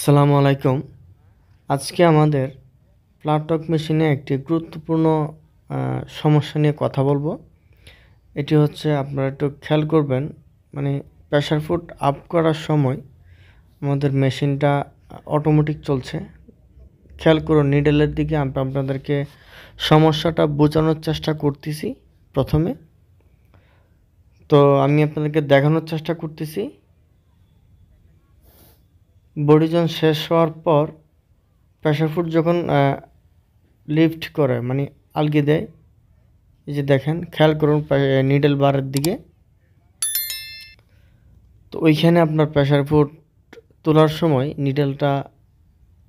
সালামু আলাইকুম আজকে আমাদের প্লাটক মেশিনে একটি গুরুত্বপূর্ণ সমস্যা নিয়ে কথা বলবো এটি হচ্ছে আপনারা একটু খেয়াল করবেন মানে প্রেশার ফুট আপ করার সময় আমাদের মেশিনটা অটোমেটিক চলছে খেয়াল করুন নিডেলের দিকে আমি আপনাদেরকে সমস্যাটা বোঝানোর চেষ্টা করতেছি প্রথমে তো আমি আপনাদেরকে দেখানোর চেষ্টা করতেছি বডিজন শেষ হওয়ার পর প্রেশার ফুড যখন লিফট করে মানে আলগি দেয় এই যে দেখেন খেয়াল করুন নিডেল বারের দিকে তো ওইখানে আপনার প্রেশার ফুড তোলার সময় নিডেলটা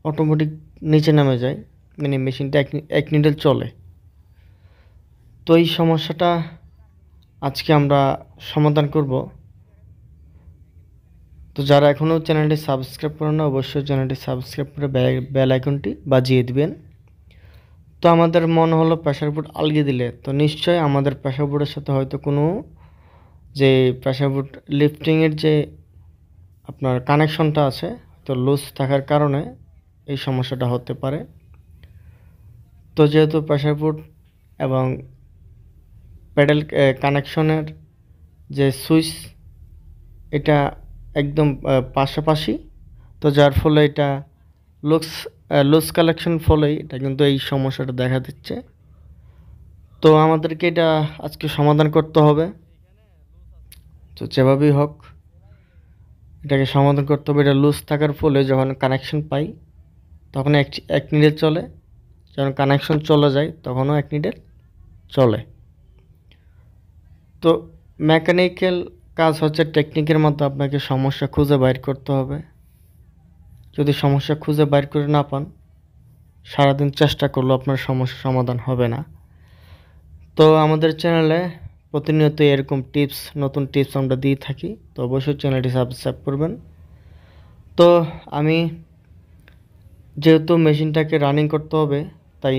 অটোমেটিক নিচে নামে যায় মানে মেশিনটা এক এক নিডেল চলে তো এই সমস্যাটা আজকে আমরা সমাধান করব তো যারা এখনও চ্যানেলটি সাবস্ক্রাইব করেন না অবশ্যই চ্যানেলটি সাবস্ক্রাইব করে বেল আইকনটি বাজিয়ে দিবেন তো আমাদের মন হলো প্রেশার বুট আলগিয়ে দিলে তো নিশ্চয় আমাদের প্রেশার বুটের সাথে হয়তো কোনো যে প্রেশার বুট লিফটিংয়ের যে আপনার কানেকশনটা আছে তো লুজ থাকার কারণে এই সমস্যাটা হতে পারে তো যেহেতু প্রেশার বুট এবং প্যাডেল কানেকশনের যে সুইচ এটা একদম পাশাপাশি তো যার ফলে এটা লুকস লুজ কালেকশন ফলেই এটা কিন্তু এই সমস্যাটা দেখা দিচ্ছে তো আমাদেরকে এটা আজকে সমাধান করতে হবে তো যেভাবেই হোক এটাকে সমাধান করতে হবে এটা লুজ থাকার ফলে যখন কানেকশন পাই তখন এক এক নিডের চলে যখন কানেকশন চলে যায় তখনও এক নিডের চলে তো মেকানিক্যাল কাজ হচ্ছে টেকনিকের মতো আপনাকে সমস্যা খুঁজে বাইর করতে হবে যদি সমস্যা খুঁজে বাইর করে না পান সারাদিন চেষ্টা করলেও আপনার সমস্যা সমাধান হবে না তো আমাদের চ্যানেলে প্রতিনিয়ত এরকম টিপস নতুন টিপস আমরা দিয়ে থাকি তো অবশ্যই চ্যানেলটি সাবস্ক্রাইব করবেন তো আমি যেহেতু মেশিনটাকে রানিং করতে হবে তাই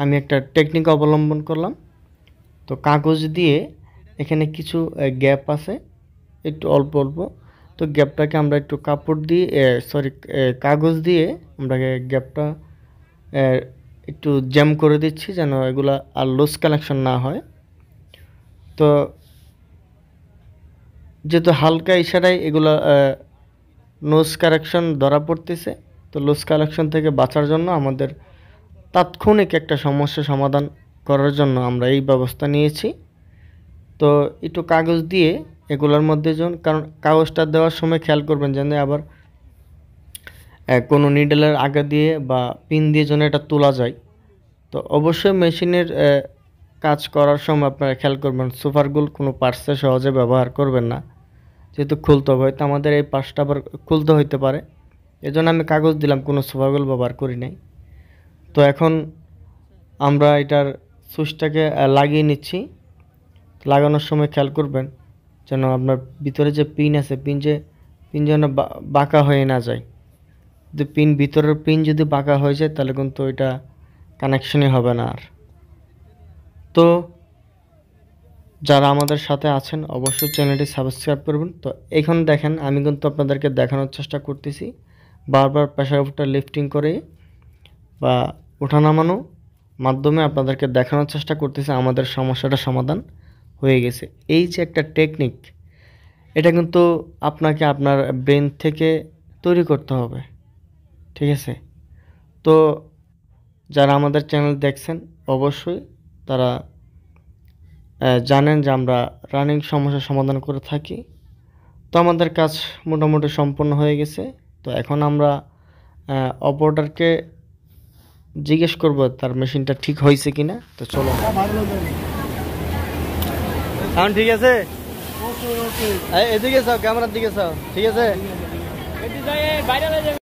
আমি একটা টেকনিক অবলম্বন করলাম তো কাগজ দিয়ে এখানে কিছু গ্যাপ আছে একটু অল্প অল্প তো গ্যাপটাকে আমরা একটু কাপড় দিয়ে সরি কাগজ দিয়ে আমরা গ্যাপটা একটু জ্যাম করে দিচ্ছি যেন এগুলো আর লুজ কানেকশন না হয় তো যেহেতু হালকা ইশারায় এগুলো নোজ কারেকশন ধরা পড়তেছে তো লুজ কালেকশন থেকে বাঁচার জন্য আমাদের তাৎক্ষণিক একটা সমস্যা সমাধান করার জন্য আমরা এই ব্যবস্থা নিয়েছি তো একটু কাগজ দিয়ে এগুলোর মধ্যে যান কারণ কাগজটা দেওয়ার সময় খেয়াল করবেন যেন আবার কোনো নিডেলের আগা দিয়ে বা পিন দিয়ে যেন এটা তোলা যায় তো অবশ্যই মেশিনের কাজ করার সময় আপনারা খেয়াল করবেন সুপারগুল কোনো পার্সে সহজে ব্যবহার করবেন না যেহেতু খুলতে হবে তো আমাদের এই পার্সটা আবার খুলতে হইতে পারে এজন্য আমি কাগজ দিলাম কোনো সুপারগুল ব্যবহার করি নাই তো এখন আমরা এটার সুইচটাকে লাগিয়ে নিচ্ছি লাগানোর সময় খেয়াল করবেন যেন আপনার ভিতরে যে পিন আছে পিন যে পিন যেন বাঁকা হয়ে না যায় যদি পিন ভিতরের পিন যদি বাঁকা হয়ে যায় তাহলে কিন্তু ওইটা কানেকশনই হবে না আর তো যারা আমাদের সাথে আছেন অবশ্যই চ্যানেলটি সাবস্ক্রাইব করবেন তো এখন দেখেন আমি কিন্তু আপনাদেরকে দেখানোর চেষ্টা করতেছি বারবার প্রেশার কুকারটা লিফটিং করে বা ওঠা মাধ্যমে আপনাদেরকে দেখানোর চেষ্টা করতেছি আমাদের সমস্যাটা সমাধান হয়ে গেছে এই যে একটা টেকনিক এটা কিন্তু আপনাকে আপনার ব্রেন থেকে তৈরি করতে হবে ঠিক আছে তো যারা আমাদের চ্যানেল দেখছেন অবশ্যই তারা জানেন যে আমরা রানিং সমস্যার সমাধান করে থাকি তো আমাদের কাজ মোটামুটি সম্পন্ন হয়ে গেছে তো এখন আমরা অপারেটরকে জিজ্ঞেস করব তার মেশিনটা ঠিক হয়েছে কি না তো চলো हां ठीक है से ओरोटी ए এদিকে সব ক্যামেরার দিকে চাও ঠিক আছে এদিকে ভাইরালে